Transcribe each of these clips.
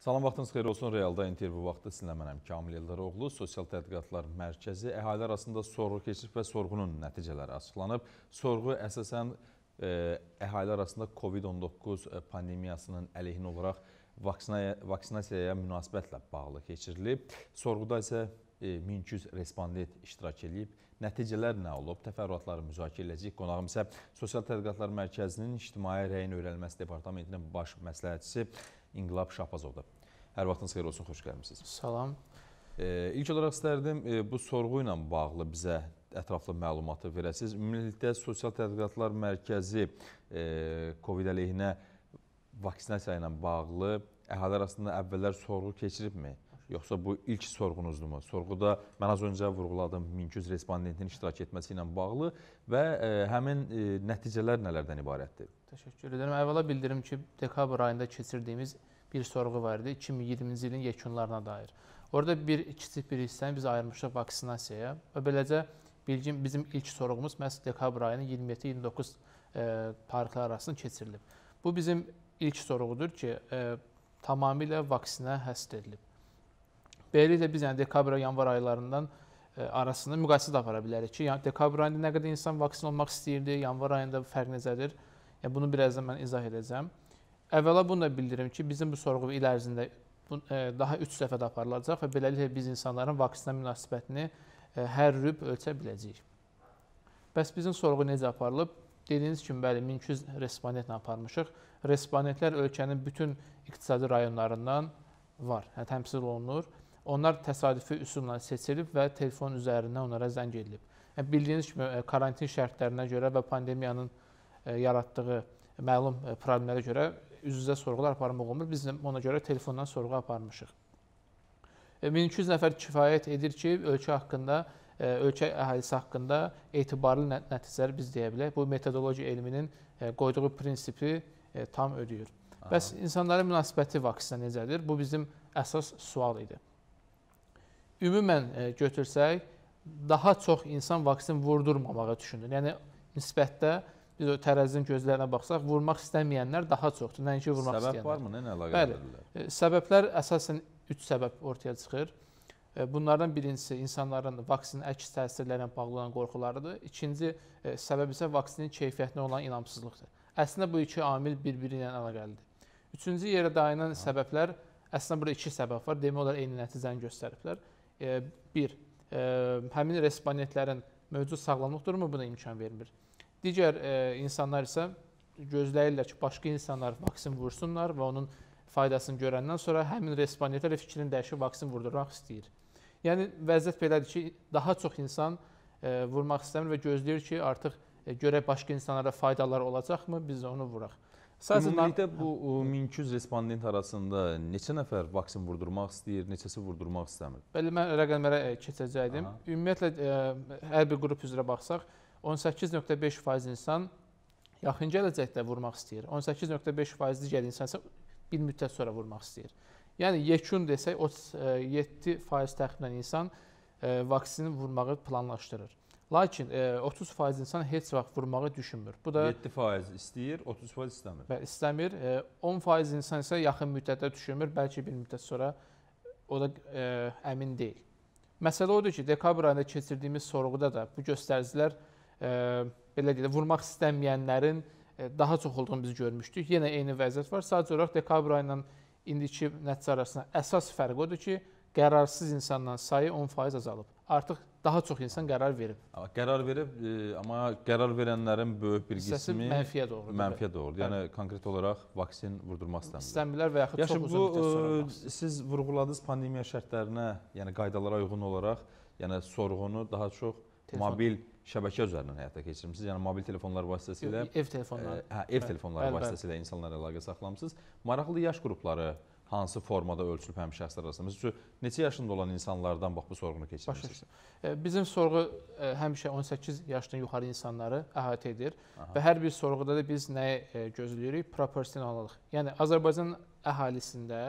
Salam vaxtınız xeyir olsun. Realda intervyu vaxtı sizinlə mənəm Kamil Eldaroğlu. Sosial Tədqiqatlar Mərkəzi əhali arasında sorğu keçirib və sorğunun nəticələri açıqlanıb. Sorğu əsasən e, əhali arasında COVID-19 e, pandemiyasının əleyhinə olaraq vaksinasiyaya münasibətlə bağlı keçirilib. Sorğuda isə 1200 e, respondent iştirak edib. Nəticələr nə olub? Təfərrüatları müzakirə edəcək. Qonağım isə Sosial Tədqiqatlar Mərkəzinin İctimai Rəyin Öyrənilməsi Departamentinin baş məsləhətçisi İnqilab Şahbazovdur. Hər vaxtınız xeyir olsun, xoş gəlmisiniz. Salam. E, ilk olaraq istərdim e, bu sorğu ilə bağlı bizə ətraflı məlumatı verəsiniz. Ümumilikdə Sosial Tədqiqatlar Mərkəzi e, COVID əleyhinə vaksinasiya ilə bağlı əhali arasında əvvəllər sorğu keçiribmi? Yoxsa bu ilk sorğunuzdurmu? Sorğuda mən az öncə vurğuladım 1200 respondentin iştirak etməsi ilə bağlı və e, həmin e, nəticələr nələrdən ibarətdir? Təşəkkür edirəm. Əvvəla bildirim ki, dekabr ayında keçirdiyimiz bir sorğu var idi 2020-ci ilin yekunlarına dair. Orada bir kiçik bir hissəni biz ayırmışdıq vaksinasiyaya və beləcə bilgim bizim ilk sorğumuz məhz dekabr ayının 27-29 e, tarixləri arasında keçirilib. Bu bizim ilk sorğudur ki, e, tamamilə vaksinə həsr edilib. Beləliklə biz yəni dekabr yanvar aylarından e, arasında müqayisə də apara bilərik ki, yəni dekabr ayında nə qədər insan vaksin olmaq istəyirdi, yanvar ayında fərq necədir? Yəni bunu birazdan mən izah edəcəm. Əvvəla bunu da bildirim ki, bizim bu sorğu il ərzində e, daha 3 səfədə aparılacaq və beləliklə biz insanların vaksinə münasibətini e, hər rüb ölçə biləcəyik. Bəs bizim sorğu necə aparılıb? Dediyiniz kimi, bəli, 1200 respondentlə aparmışıq. Respondentlər ölkənin bütün iqtisadi rayonlarından var, hə, təmsil olunur. Onlar təsadüfi üsulla seçilib və telefon üzərindən onlara zəng edilib. Hə, bildiyiniz kimi, e, karantin şərtlərinə görə və pandemiyanın yaratdığı məlum problemlərə görə üz-üzə sorğular aparmaq olmur. Biz ona görə telefondan sorğu aparmışıq. E, 1200 nəfər kifayət edir ki, ölkə haqqında, e, ölkə əhalisi haqqında etibarlı nəticələr biz deyə bilək. Bu metodologiya elminin e, qoyduğu prinsipi tam ödəyir. Aha. Bəs insanların münasibəti vaksinə necədir? Bu bizim əsas sual idi. Ümumən götürsək, daha çox insan vaksin vurdurmamağa düşünür. Yəni nisbətdə biz o tərəzinin gözlərinə baxsaq, vurmaq istəməyənlər daha çoxdur. Nəinki vurmaq Səbəb istəyənlər. Səbəb varmı? Nə əlaqədarlar? Bəli. E, səbəblər əsasən 3 səbəb ortaya çıxır. E, bunlardan birincisi insanların vaksinin əks təsirlərlə bağlı olan qorxularıdır. İkinci e, səbəb isə vaksinin keyfiyyətinə olan inamsızlıqdır. Əslində bu iki amil bir-biri ilə əlaqəlidir. Üçüncü yerə dayanan səbəblər, əslində burada iki səbəb var. Demək olar eyni nəticəni göstəriblər. Bir, həmin respondentlərin mövcud sağlamlıq durumu buna imkan vermir. Digər e, insanlar isə gözləyirlər ki, başqa insanlar vaksin vursunlar və onun faydasını görəndən sonra həmin respondentlər fikrini dəyişib vaksin vurdurmaq istəyir. Yəni vəziyyət belədir ki, daha çox insan e, vurmaq istəmir və gözləyir ki, artıq e, görək başqa insanlara faydalar olacaqmı, biz onu vuraq. Sadəcə ümumilikdə bu 1200 respondent arasında neçə nəfər vaksin vurdurmaq istəyir, neçəsi vurdurmaq istəmir? Bəli, mən rəqəmlərə e, keçəcəydim. Aha. Ümumiyyətlə e, hər bir qrup üzrə baxsaq, 18.5% insan yaxın gələcəkdə vurmaq istəyir. 18.5% digər insan isə bir müddət sonra vurmaq istəyir. Yəni yekun desək 37% e, təxminən insan e, vaksini vurmağı planlaşdırır. Lakin 30% e, insan heç vaxt vurmağı düşünmür. Bu da 7% istəyir, 30% istəmir. Və istəmir. 10% insan isə yaxın müddətdə düşünmür, bəlkə bir müddət sonra o da əmin deyil. Məsələ odur ki, dekabr ayında keçirdiyimiz sorğuda da bu göstəricilər belə deyək də vurmaq istəməyənlərin daha çox olduğunu biz görmüşdük. Yenə eyni vəziyyət var. Sadəcə olaraq dekabr ayı ilə indiki nəticə arasında əsas fərq odur ki, qərarsız insanların sayı 10% azalıb. Artıq daha çox insan qərar verib. Amma qərar verib, e, amma qərar verənlərin böyük bir qismi Səsi mənfiyə doğru. Mənfiyə doğrudur. Yəni Bəli. konkret olaraq vaksin vurdurmaq istəmirlər. İstəmirlər və yaxud Yaşın, çox uzun müddət sonra. Siz vurğuladınız pandemiya şərtlərinə, yəni qaydalara uyğun olaraq, yəni sorğunu daha çox telefon. mobil şəbəkə üzərindən həyata keçirmisiniz. Yəni mobil telefonlar vasitəsilə Yox, ev telefonları. E, hə, ev hə, telefonları bəl, vasitəsilə bəl. insanlarla əlaqə saxlamısınız. Maraqlı yaş qrupları hansı formada ölçülüb həmin şəxslər arasında? Məsəl üçün, neçə yaşında olan insanlardan bax bu sorğunu keçirmisiniz? E, bizim sorğu e, həmişə 18 yaşdan yuxarı insanları əhatə edir Aha. və hər bir sorğuda da biz nəyə gözləyirik? Proporsionallıq. Yəni Azərbaycan əhalisində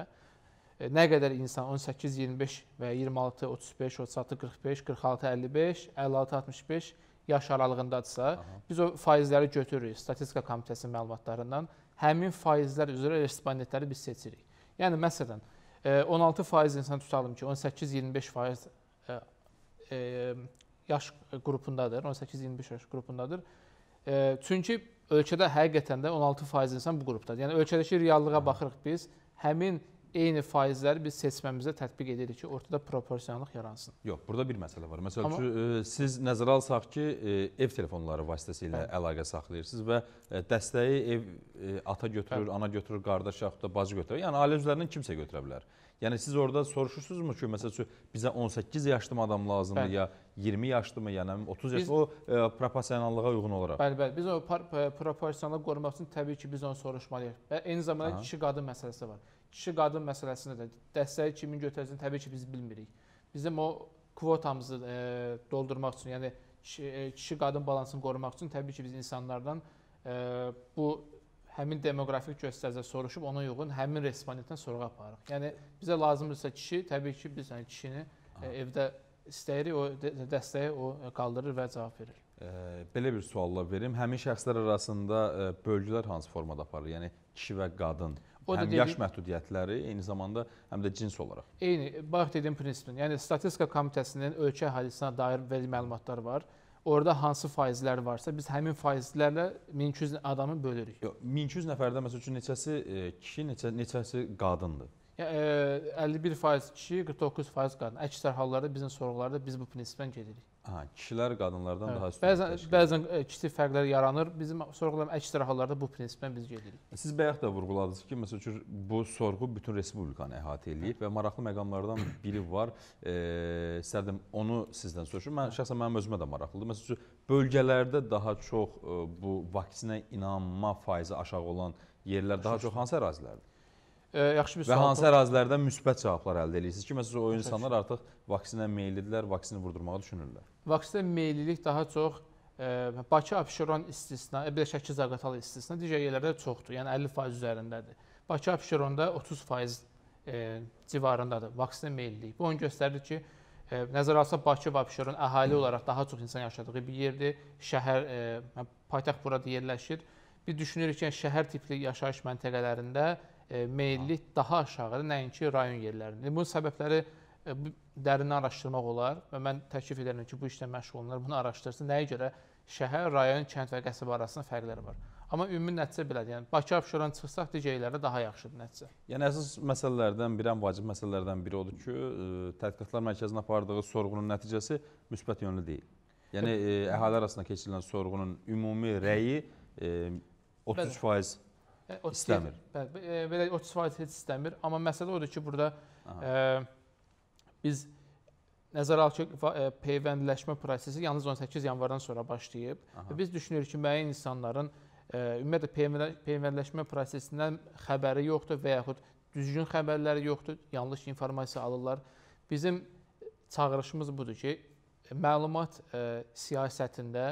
E, nə qədər insan 18, 25 və 26, 35, 36, 45, 46, 55, 56, 65 yaş aralığındadırsa, Aha. biz o faizləri götürürük statistika komitəsinin məlumatlarından. Həmin faizlər üzrə respondentləri biz seçirik. Yəni məsələn, 16 e, faiz insan tutalım ki, 18-25 faiz e, yaş qrupundadır, 18-25 yaş qrupundadır. Çünki ölkədə həqiqətən də 16 faiz insan bu qrupdadır. Yəni ölkədəki reallığa baxırıq biz, həmin eyni faizləri biz seçməmizdə tətbiq edirik ki, ortada proporsionallıq yaransın. Yox, burada bir məsələ var. Məsəl Amma... üçün, e, siz nəzərə alsaq ki, e, ev telefonları vasitəsilə Həm. əlaqə saxlayırsınız və e, dəstəyi ev ata götürür, Həm. ana götürür, qardaş yaxud da bacı götürür. Yəni, ailə üzvlərindən kimsə götürə bilər. Yəni siz orada soruşursunuzmu ki, məsəl üçün bizə 18 yaşlı mı adam lazımdır bəli. ya 20 yaşlı mı, yəni 30 yaşlı o e, proporsionallığa uyğun olaraq. Bəli, bəli. Biz o proporsionalı qorumaq üçün təbii ki, biz onu soruşmalıyıq. Və eyni zamanda Aha. kişi qadın məsələsi var kişi-qadın məsələsində də dəstəyi kimin götürəcəyini təbii ki, biz bilmirik. Bizim o kvotamızı e, doldurmaq üçün, yəni kişi-qadın e, balansını qorumaq üçün təbii ki, biz insanlardan e, bu həmin demoqrafik göstəricə soruşub ona uyğun həmin respondentdən sorğu aparırıq. Yəni bizə lazımdırsa kişi, təbii ki, biz yəni kişini e, evdə istəyirik, o dəstəyi o qaldırır və cavab verir. E, belə bir sualla verim. Həmin şəxslər arasında e, bölgülər hansı formada aparılır? Yəni kişi və qadın? E, O həm yaş məhdudiyyətləri, eyni zamanda həm də cins olaraq. Eyni, bayaq dediyim prinsipin, yəni statistika komitəsinin ölkə əhalisinə dair verilmiş məlumatlar var. Orada hansı faizlər varsa, biz həmin faizlərlə 1200 adamı bölürük. Yox, 1200 nəfərdə məsəl üçün neçəsi e, kişi, neçə, neçəsi qadındır? Yə, e, 51% kişi, 49% qadın. Əksər hallarda bizim sorğularda biz bu prinsipdən gedirik. Aha, kişilər qadınlardan evet. daha üstün. Bəzən təşkil. bəzən e, kiçik fərqlər yaranır. Bizim sorğulam əks hallarda bu prinsiplə biz gedirik. Siz bayaq da vurğuladınız ki, məsəl üçün bu sorğu bütün respublikanı əhatə eləyir və maraqlı məqamlardan biri var. E, istərdim onu sizdən soruşum. Mən şəxsən mənim özümə də maraqlıdır. Məsəl üçün bölgələrdə daha çox e, bu vaksinə inanma faizi aşağı olan yerlər daha çox hansı ərazilərdir? yaxşı bir sual. Və hansı ərazilərdən müsbət cavablar əldə edirsiniz ki, məsələn o insanlar artıq vaksinə meyllidirlər, vaksini vurdurmağı düşünürlər. Vaksinə meyllilik daha çox ə, e, Bakı, Abşeron istisna, e, bir də Şəki, Zaqatala istisna, digər yerlərdə çoxdur. Yəni 50% üzərindədir. Bakı, Abşeronda 30% ə, e, civarındadır vaksinə meyllilik. Bu onu göstərir ki, ə, nəzərə alsaq Bakı və Abşeron əhali olaraq daha çox insan yaşadığı bir yerdir. Şəhər ə, paytaxt burada yerləşir. Bir düşünürük ki, yəni, şəhər tipli yaşayış məntəqələrində ə, E, meyilli daha aşağıda, nəinki rayon yerlərində. Bu səbəbləri e, dərinə araşdırmaq olar və mən təklif edirəm ki, bu işlə məşğul olanlar bunu araşdırsın. Nəyə görə şəhər, rayon, kənd və qəsəbə arasında fərqlər var. Amma ümumi nəticə belədir. Yəni Bakı Abşeron çıxsaq digərlərdə daha yaxşıdır nəticə. Yəni əsas məsələlərdən biri, ən vacib məsələlərdən biri odur ki, ə, e, tədqiqatlar mərkəzinin apardığı sorğunun nəticəsi müsbət yönlü deyil. Yəni ə, əhali arasında keçirilən sorğunun ümumi rəyi ə, 33% E, o istəmir. Bəli, e, belə o sifariş heç istəmir, amma məsələ odur ki, burada Aha. ə, e, biz nəzərə alaq ki, ə, peyvəndləşmə prosesi yalnız 18 yanvardan sonra başlayıb Aha. və biz düşünürük ki, müəyyən insanların ə, ümumiyyətlə peyvəndləşmə prosesindən xəbəri yoxdur və yaxud düzgün xəbərləri yoxdur, yanlış informasiya alırlar. Bizim çağırışımız budur ki, məlumat ə, siyasətində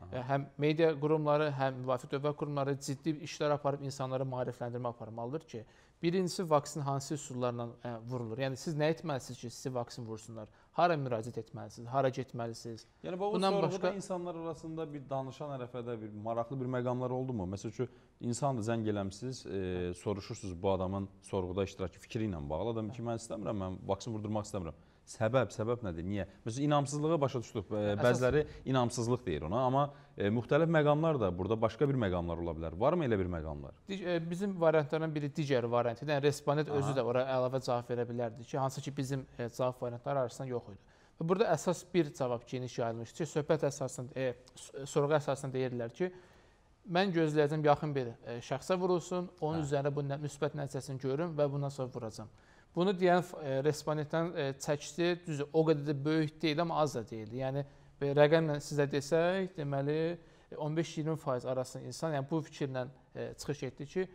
Aha. E, həm media qurumları, həm müvafiq dövlət qurumları ciddi işlər aparıb insanlara maarifləndirmə aparmalıdır ki, birincisi vaksin hansı üsullarla ə, e, vurulur? Yəni siz nə etməlisiniz ki, sizi vaksin vursunlar? Hara müraciət etməlisiniz? Hara getməlisiniz? Yəni bu Bundan başqa insanlar arasında bir danışan ərəfədə bir maraqlı bir məqamlar oldumu? Məsəl üçün insan da zəng eləmisiz, e, hə. soruşursunuz bu adamın sorğuda iştirakı fikri ilə bağlı. Adam ki, mən istəmirəm, mən vaksin vurdurmaq istəmirəm. Səbəb, səbəb nədir? Niyə? Məsələn, inamsızlığı başa düşdük. Bəziləri inamsızlıq deyir ona, amma e, müxtəlif məqamlar da burada başqa bir məqamlar ola bilər. Varmı elə bir məqamlar? E, bizim variantlardan biri digər variantidir. Yəni respondent özü də ora əlavə cavab verə bilərdi ki, hansı ki bizim e, cavab variantları arasında yox idi. Və burada əsas bir cavab geniş yayılmışdı ki, söhbət əsasında, e, sorğu əsasında deyirlər ki, mən gözləyəcəm yaxın bir şəxsə vurulsun, onun hə. üzərinə bu müsbət nəticəsini görüm və bundan sonra vuracam. Bunu deyən e, respondentdən e, çəkdi. Düzdür, o qədər də böyük deyil, amma az da deyil. Yəni rəqəmlə sizə desək, deməli 15-20% e, arasında insan, yəni bu fikirlə çıxış etdi ki,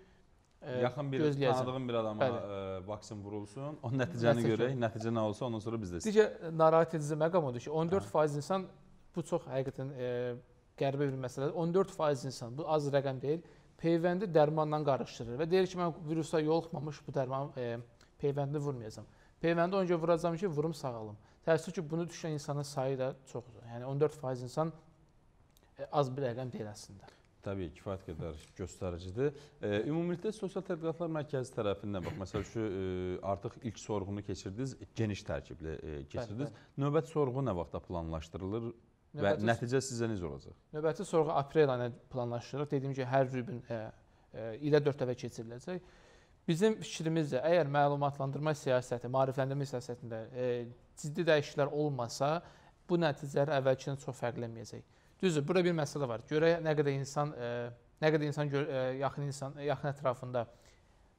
yaxın bir tanıdığım bir adama Bəli. vaksin vurulsun. Onun nəticəni Nəticə. görək, nəticə nə olsa ondan sonra biz də. Digər narahat edici məqam odur ki, 14% hə. insan bu çox həqiqətən e, qəribə bir məsələdir. 14% insan bu az rəqəm deyil. Peyvəndi dərmanla qarışdırır və deyir ki, mən virusa yoluxmamış bu dərman e, Peyvəndi vurmayacam. Peyvəndi ona görə vuracam ki, vurum sağalım. Təəssüf ki, bunu düşən insanın sayı da çoxdur. Yəni 14% insan e, az bir rəqəm deyil əslində. Təbii, kifayət qədər göstəricidir. E, ümumilikdə Sosial Tədqiqatlar Mərkəzi tərəfindən bax, məsəl üçün e, artıq ilk sorğunu keçirdiniz, geniş tərkibli e, keçirdiniz. Bəli, bəli. Növbəti sorğu nə vaxtda planlaşdırılır? Növbəti, və nəticə sizə necə olacaq? Növbəti sorğu aprel ayına planlaşdırılır. Dediyim ki, hər rübün e, e, ilə 4 dəfə keçiriləcək. Bizim fikrimizcə, əgər məlumatlandırma siyasəti, maarifləndirmə siyasətində e, ciddi dəyişikliklər olmasa, bu nəticələr əvvəlkindən çox fərqlənməyəcək. Düzdür, burada bir məsələ var. Görək nə qədər insan e, nə qədər insan e, yaxın insan yaxın ətrafında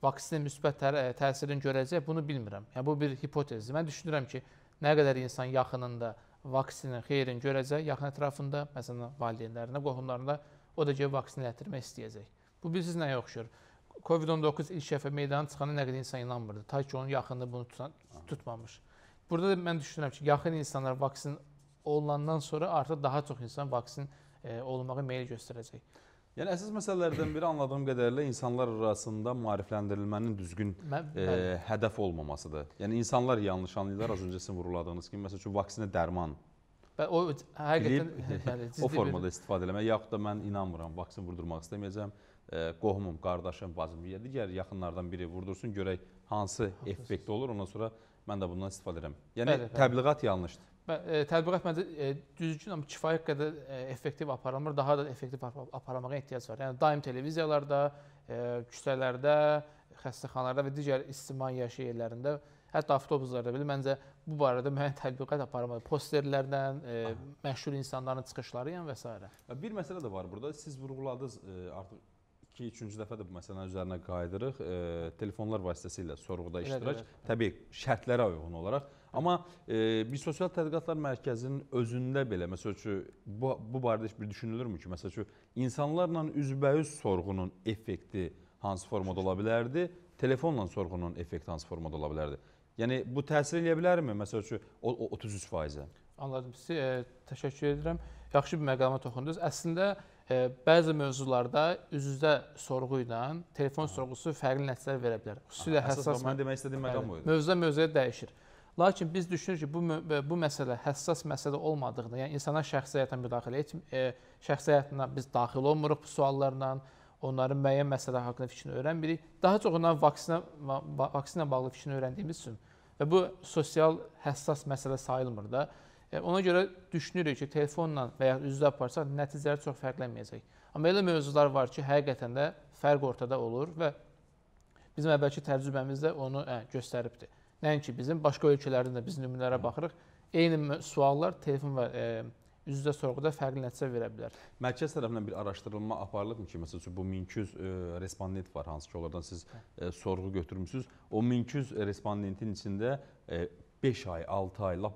vaksinin müsbət e, təsirini görəcək, bunu bilmirəm. Yəni bu bir hipotezdir. Mən düşünürəm ki, nə qədər insan yaxınında vaksinin xeyrini görəcək, yaxın ətrafında, məsələn, valideynlərinə, qohumlarına, o da gəlib vaksinləşdirmək istəyəcək. Bu bilirsiniz nəyə oxşur? Covid-19 ilk şəfə meydana çıxana nə qədər insan inanmırdı. Ta ki onun yaxını bunu tutan, tutmamış. Burada da mən düşünürəm ki, yaxın insanlar vaksin olunandan sonra artıq daha çox insan vaksin e, olunmağa meyil göstərəcək. Yəni əsas məsələlərdən biri anladığım qədərilə insanlar arasında maarifləndirilmənin düzgün mən, mən... E, hədəf olmamasıdır. Yəni insanlar yanlış anlayırlar. Az öncə sizin vurğuladığınız kimi məsəl üçün vaksinə dərman Və o həqiqətən Bilib, bəli, o formada bir... istifadə eləmək yaxud da mən inanmıram, vaksin vurdurmaq istəməyəcəm qohumum, qardaşım, bacım ya digər yaxınlardan biri vurdursun, görək hansı effekt olur, ondan sonra mən də bundan istifadə edirəm. Yəni bəli, bəli. təbliğat yanlışdır. Bə, e, təbliğat məncə e, düzgün amma kifayət qədər e, effektiv aparılmır, daha da effektiv aparılmağa ehtiyac var. Yəni daim televiziyalarda, e, küçələrdə, xəstəxanalarda və digər ictimai yaşayış yerlərində Hətta avtobuslarda belə məncə bu barədə müəyyən tətbiqat aparmalı. Posterlərlə, e, məşhur insanların çıxışları ilə yəni və s. Bir məsələ də var burada. Siz vurğuladınız e, artıq ki, üçüncü dəfə də bu məsələnin üzərinə qayıdırıq. E, telefonlar vasitəsilə sorğuda iştirak, elə, elə. təbii şərtlərə uyğun olaraq. Amma e, bir sosial tədqiqatlar mərkəzinin özündə belə məsəl üçün bu, bu barədə heç bir düşünülürmü ki, məsəl üçün insanlarla üzbəüz sorğunun effekti hansı formada ola bilərdi? Telefonla sorğunun effekti hansı formada ola bilərdi? Yəni bu təsir eləyə bilərmi məsəl üçün 33%-ə? Anladım. Sizə e, təşəkkür edirəm. Yaxşı bir məqama toxundunuz. Əslində e, bəzi mövzularda üz-üzə sorğu ilə telefon sorğusu fərqli nəticələr verə bilər. Xüsusilə Aha, həssas mən demək istədiyim məqam bu idi. Mövzudan mövzuya dəyişir. Lakin biz düşünürük ki, bu bu məsələ həssas məsələ olmadığını, yəni insana şəxsi həyatına müdaxilə et, e, şəxsi həyatına biz daxil olmuruq bu suallarla, onların müəyyən məsələ haqqında fikrini öyrənmirik. Daha çox onların vaksinə vaksinə bağlı fikrini öyrəndiyimiz üçün və bu sosial həssas məsələ sayılmır da. Ona görə düşünürük ki, telefonla və ya üzdə aparsaq nəticələr çox fərqlənməyəcək. Amma elə mövzular var ki, həqiqətən də fərq ortada olur və bizim əvvəlki təcrübəmiz də onu ə, hə, göstəribdir. Nəinki bizim, başqa ölkələrdən də biz nümunələrə baxırıq. Eyni suallar telefon və ə, e, üzdə sorğuda fərqli nəticə verə bilər. Mərkəz tərəfindən bir araşdırılma aparılıbmı ki, məsəl üçün bu 1200 e, respondent var, hansı ki, onlardan siz hə. e, sorğu götürmüsünüz. O 1200 respondentin içində e, 5 ay, 6 ay, lap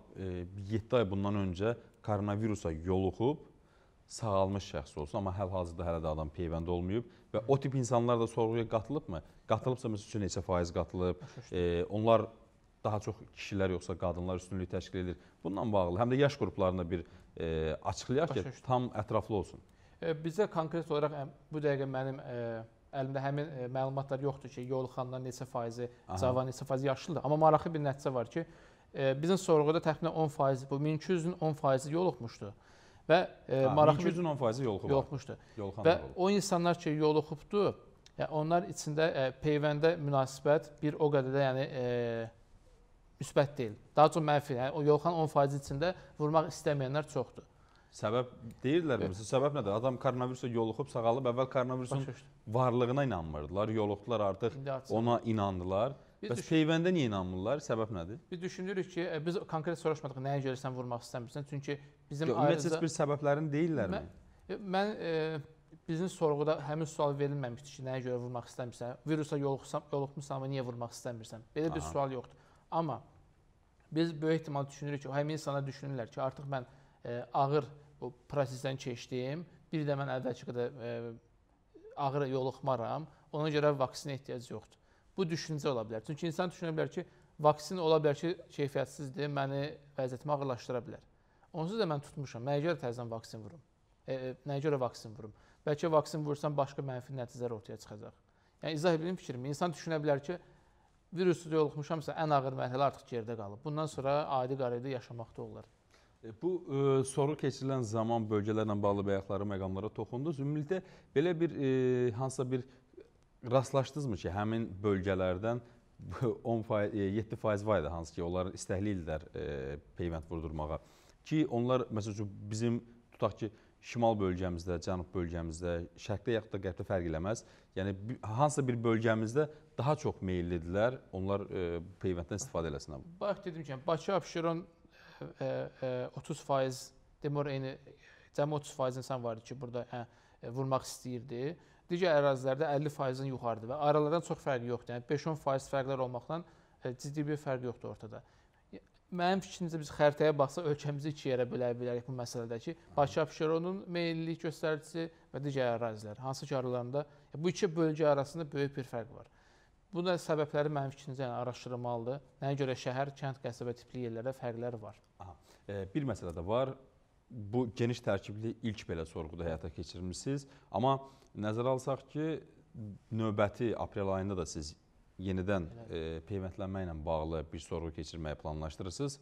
7 e, ay bundan öncə koronavirusa yoluxub sağalmış şəxs olsun, amma hal-hazırda hələ də adam peyvəndə olmayıb və o tip insanlar da sorğuya qatılıbmı? Qatılıbsa məsəl üçün neçə faiz qatılıb? E, onlar daha çox kişilər yoxsa qadınlar üstünlük təşkil edir. Bununla bağlı həm də yaş qruplarında bir e, açıqlayaq ki, tam ətraflı olsun. E, bizə konkret olaraq bu dəqiqə mənim e, əlimdə həmin e, məlumatlar yoxdur ki, yoluxanlar neçə faizi, cavan neçə faizi yaşlıdır. Amma maraqlı bir nəticə var ki, e, bizim sorğuda təxminən 10% bu 1200-ün 10%-i yoluxmuşdu. Və e, maraqlı 200-ün 10%-i yoluxub. Yoluxmuşdu. Və olub. o insanlar ki, yoluxubdu, yəni onlar içində e, peyvəndə münasibət bir o qədər də yəni e, müsbət deyil. Daha çox mənfi. Yəni o yoluxan 10% içində vurmaq istəməyənlər çoxdur. Səbəb deyirlər mi? Səbəb nədir? Adam koronavirusa yoluxub sağalıb, əvvəl koronavirusun varlığına inanmırdılar, yoluxdular artıq, ona inandılar. Biz Bəs peyvəndə niyə inanmırlar? Səbəb nədir? Biz düşünürük ki, e, biz konkret soruşmadıq nəyə görə sən vurmaq istəmirsən? Çünki bizim Yo, ayrıca... Ümumiyyətlə bir səbəblərini deyirlərmi? Mən, e, mən e, bizim sorğuda həmin sual verilməmişdi ki, nəyə görə vurmaq istəmirsən? Virusa yoluxmusan, niyə vurmaq istəmirsən? Belə bir Aha. sual yoxdur. Amma biz böyük ehtimal düşünürük ki, o həmin insanlar düşünürlər ki, artıq mən e, ağır bu prosesdən keçdim, bir də mən əvvəlki qədər e, ağır yoluxmaram, ona görə vaksinə ehtiyac yoxdur. Bu düşüncə ola bilər. Çünki insan düşünə bilər ki, vaksin ola bilər ki, keyfiyyətsizdir, məni vəziyyətimi ağırlaşdıra bilər. Onsuz da mən tutmuşam. Nəyə görə təzədən vaksin vurum? E, e nəyə görə vaksin vurum? Bəlkə vaksin vursam başqa mənfi nəticələr ortaya çıxacaq. Yəni izah edim fikrimi. İnsan düşünə bilər ki, virusda yoluxmuşamsa ən ağır mərhələ artıq gerdə qalıb. Bundan sonra adi qaydada yaşamaq da olar. E, bu e, soru keçirilən zaman bölgələrlə bağlı bayaqları məqamlara toxundunuz. Ümumilikdə belə bir e, hansısa bir rastlaşdınızmı ki, həmin bölgələrdən 10 faiz, 7 e, faiz var idi hansı ki, onlar istəkli idilər e, peyvənd vurdurmağa. Ki, onlar, məsəl üçün, bizim, tutaq ki, şimal bölgəmizdə, cənub bölgəmizdə, şərqdə yaxud da qərbdə fərq eləməz. Yəni, hansısa bir bölgəmizdə daha çox meyillidirlər, onlar e, peyvənddən istifadə eləsinlər. Bax, dedim ki, yəni Bakı, Abşeron e, e, 30 e, faiz, demor eyni, cəmi 30 faiz insan var idi ki, burada hə, e, vurmaq istəyirdi digər ərazilərdə 50%-dən yuxarıdır və aralardan çox fərq yoxdur. Yəni 5-10% fərqlər olmaqla e, ciddi bir fərq yoxdur ortada. Mənim fikrimcə biz xəritəyə baxsaq ölkəmizi iki yerə bölə bilərik bu məsələdə ki, Bakı Abşeronun meyllilik göstəricisi və digər ərazilər. Hansı ki, aralarında bu iki bölgə arasında böyük bir fərq var. Bu da səbəbləri mənim fikrimcə yəni araşdırılmalıdır. Nəyə görə şəhər, kənd, qəsəbə tipli yerlərdə fərqlər var. Aha. E, bir məsələ də var bu geniş tərkibli ilk belə sorğuda həyata keçirmisiniz. Amma nəzərə alsaq ki, növbəti aprel ayında da siz yenidən e, peyvəndlənmə ilə bağlı bir sorğu keçirməyi planlaşdırırsınız.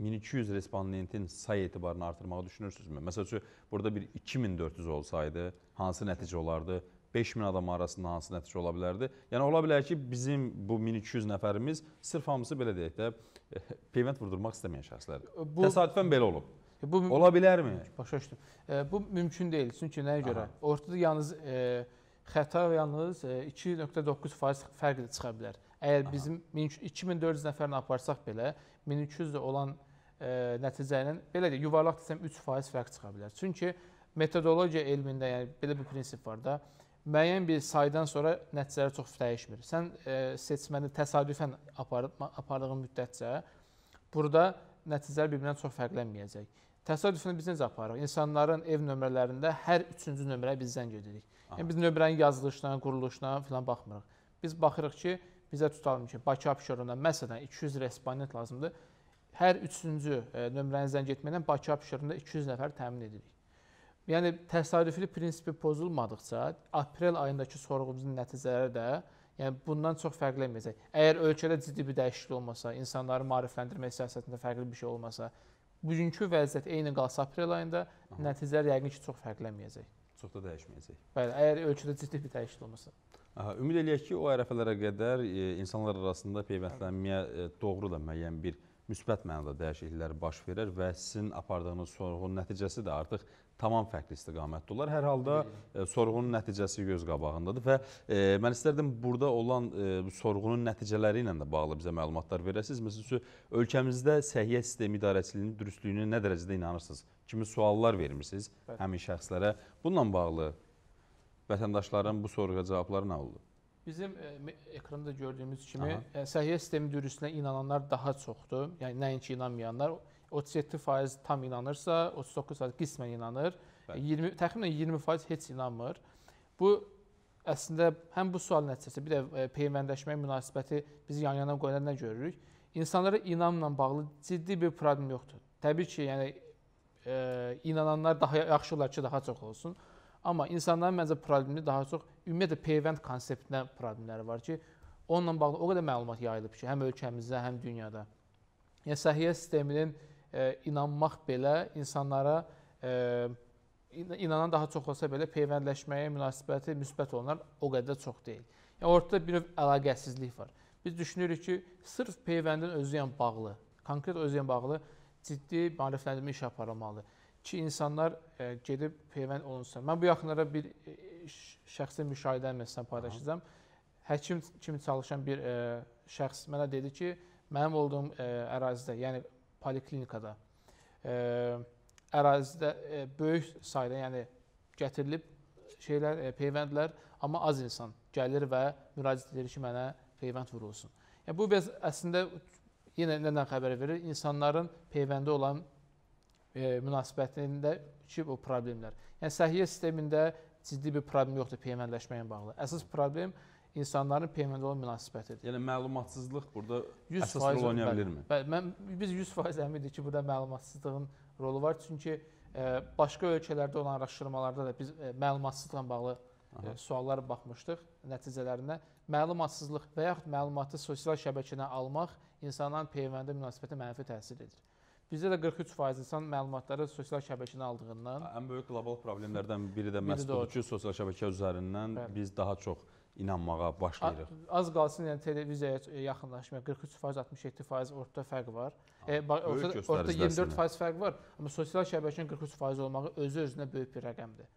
1200 respondentin say etibarını artırmağı düşünürsünüzmü? Məsəl üçün, burada bir 2400 olsaydı, hansı nəticə olardı? 5000 adam arasında hansı nəticə ola bilərdi? Yəni, ola bilər ki, bizim bu 1200 nəfərimiz sırf hamısı belə deyək də, peyvənd vurdurmaq istəməyən şəxslərdir. Bu... Təsadüfən belə olub. E, bu ola bilərmi? Başa düşdüm. E, bu mümkün deyil. Çünki nəyə görə? Aha. Ortada yalnız e, xəta yalnız e, 2.9% fərq də çıxa bilər. Əgər Aha. bizim 2400 nəfərini aparsaq belə 1200 də olan e, nəticə ilə belə də yuvarlaq desəm 3% fərq çıxa bilər. Çünki metodologiya elmində yəni belə bir prinsip var da müəyyən bir saydan sonra nəticələr çox dəyişmir. Sən e, seçməni təsadüfən aparıb apardığın müddətcə burada nəticələr bir-birindən çox fərqlənməyəcək. Təsadüfən biz necə aparırıq? İnsanların ev nömrələrində hər üçüncü nömrəyə biz zəng edirik. Yəni biz nömrənin yazılışına, quruluşuna filan baxmırıq. Biz baxırıq ki, bizə tutalım ki, Bakı Abşeronuna məsələn 200 respondent lazımdır. Hər üçüncü e, nömrəni zəng etməklə Bakı Abşeronunda 200 nəfər təmin edirik. Yəni təsadüfi prinsipi pozulmadıqca aprel ayındakı sorğumuzun nəticələri də Yəni bundan çox fərqlənməyəcək. Əgər ölkədə ciddi bir dəyişiklik olmasa, insanları maarifləndirmə siyasətində fərqli bir şey olmasa, bugünkü vəziyyət eyni qalsa aprel ayında Aha. nəticələr yəqin ki, çox fərqlənməyəcək. Çox da dəyişməyəcək. Bəli, əgər ölkədə ciddi bir dəyişiklik olmasa. Aha, ümid eləyək ki, o ərəfələrə qədər e, insanlar arasında peyvəndlənməyə e, doğru da müəyyən bir müsbət mənada dəyişikliklər baş verir və sizin apardığınız sorğunun nəticəsi də artıq tamam fərqli istiqamətdə olar. Hər halda e, sorğunun nəticəsi göz qabağındadır və e, mən istərdim burada olan e, sorğunun nəticələri ilə də bağlı bizə məlumatlar verəsiniz. Məsəl üçün ölkəmizdə səhiyyə sistemi idarəçiliyinin dürüstlüyünə nə dərəcədə inanırsınız? Kimi suallar vermirsiniz həmin şəxslərə. Bununla bağlı vətəndaşların bu sorğuya cavabları nə oldu? Bizim e, ekranda gördüyümüz kimi Aha. E, səhiyyə sistemi dürüstünə inananlar daha çoxdur. Yəni nəinki inanmayanlar 37% tam inanırsa, 39% qismən inanır. Bəli. 20 təxminən 20% heç inanmır. Bu əslində həm bu sual nəticəsi, bir də e, peyvəndləşməyə münasibəti bizi yan-yana qoyanda nə görürük? İnsanlara inamla bağlı ciddi bir problem yoxdur. Təbii ki, yəni e, inananlar daha yaxşı olar ki, daha çox olsun. Amma insanların məncə problemi daha çox ümumiyyətlə peyvənd konseptinə problemləri var ki, onunla bağlı o qədər məlumat yayılıb ki, həm ölkəmizdə, həm dünyada. Yəni səhiyyə sisteminin e, inanmaq belə insanlara e, inanan daha çox olsa belə peyvəndləşməyə münasibəti müsbət olanlar o qədər çox deyil. Yəni ortada bir növ əlaqəsizlik var. Biz düşünürük ki, sırf peyvəndin özü ilə bağlı, konkret özü ilə bağlı ciddi maarifləndirmə işi aparılmalıdır ki, insanlar e, gedib peyvənd olunsun. Mən bu yaxınlara bir e, şəxsi müşahidəmi sizə paylaşacağam. Həkim kimi çalışan bir e, şəxs mənə dedi ki, mənim olduğum e, ərazidə, yəni poliklinikada e, ərazidə e, böyük sayda, yəni gətirilib şeylər, e, peyvəndlər, amma az insan gəlir və müraciət edir ki, mənə peyvənd vurulsun. Yəni bu əslində yenə nədən xəbər verir? İnsanların peyvəndə olan e, münasibətində ki, bu problemlər. Yəni səhiyyə sistemində ciddi bir problem yoxdur peyvəndləşməyə bağlı. Əsas problem insanların peyvəndə olan münasibətidir. Yəni məlumatsızlıq burada əsas rol oynaya bilirmi? Bəli, mən biz 100% əmindik ki, burada məlumatsızlığın rolu var. Çünki e, başqa ölkələrdə olan araşdırmalarda da biz e, məlumatsızlıqla bağlı e, Aha. suallara baxmışdıq nəticələrinə. Məlumatsızlıq və yaxud məlumatı sosial şəbəkəyə almaq insanların peyvəndə münasibətinə mənfi təsir edir. Bizdə də 43% insan məlumatları sosial şəbəkəni aldığından. Ən böyük global problemlərdən biri də məhz budur ki, sosial şəbəkə üzərindən Bəli. biz daha çox inanmağa başlayırıq. Az qalsın yəni televiziyaya yaxınlaşmaya 43% 67% ortada fərq var. Ha, e, ortada, ortada 24% fərq var, amma sosial şəbəkənin 43% olmağı özü özünə böyük bir rəqəmdir.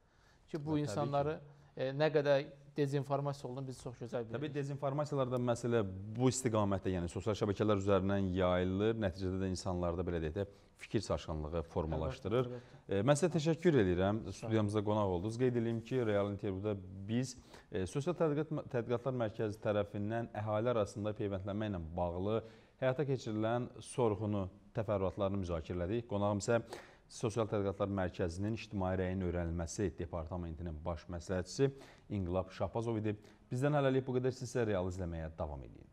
Ki bu Bə, insanları ki. E, nə qədər dezinformasiya olduğunu biz çox gözəl bilirik. Təbii dezinformasiyalarda məsələ bu istiqamətdə, yəni sosial şəbəkələr üzərindən yayılır, nəticədə də insanlarda belə deyək də fikir çaşqınlığı formalaşdırır. Əlbəttə, əlbəttə. E, mən sizə təşəkkür edirəm. Studiyamıza qonaq oldunuz. Qeyd edeyim ki, real intervyuda biz e, Sosial Tədqiqat Tədqiqatlar Mərkəzi tərəfindən əhali arasında peyvəndlənmə ilə bağlı həyata keçirilən sorğunu təfərrüatlarını müzakirə etdik. Qonağım isə Sosial Tədqiqatlar Mərkəzinin İctimai Rəyin Öyrənilməsi Departamentinin baş məsləhətçisi İnqilab Şahbazov idi. Bizdən hələlik bu qədər, sizsə real izləməyə davam edin.